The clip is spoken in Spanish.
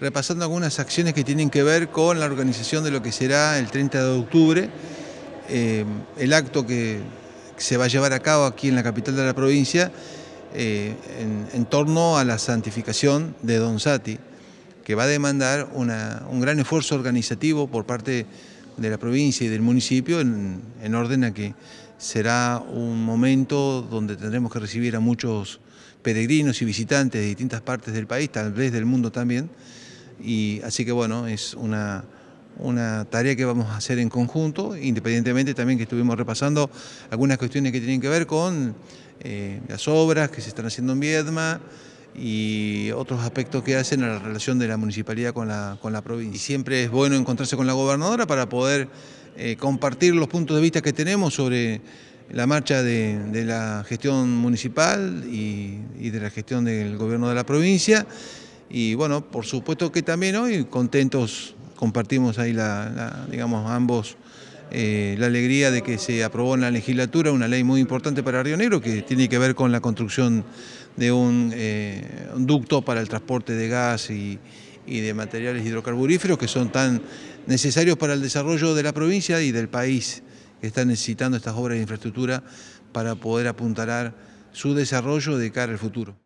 repasando algunas acciones que tienen que ver con la organización de lo que será el 30 de octubre, eh, el acto que se va a llevar a cabo aquí en la capital de la provincia eh, en, torno a la santificación de Don Sati, que va a demandar un gran esfuerzo organizativo por parte de la provincia y del municipio en orden a que será un momento donde tendremos que recibir a muchos peregrinos y visitantes de distintas partes del país, tal vez del mundo también, y así que bueno, es una, tarea que vamos a hacer en conjunto, independientemente también que estuvimos repasando algunas cuestiones que tienen que ver con eh, las obras que se están haciendo en Viedma y otros aspectos que hacen a la relación de la municipalidad con la, con la provincia. Y siempre es bueno encontrarse con la gobernadora para poder eh, compartir los puntos de vista que tenemos sobre la marcha de, la gestión municipal y de la gestión del gobierno de la provincia y bueno, por supuesto que también hoy contentos compartimos ahí la, digamos, ambos eh, la alegría de que se aprobó en la legislatura una ley muy importante para Río Negro que tiene que ver con la construcción de un, eh, ducto para el transporte de gas y, de materiales hidrocarburíferos que son tan necesarios para el desarrollo de la provincia y del país que está necesitando estas obras de infraestructura para poder apuntalar su desarrollo de cara al futuro.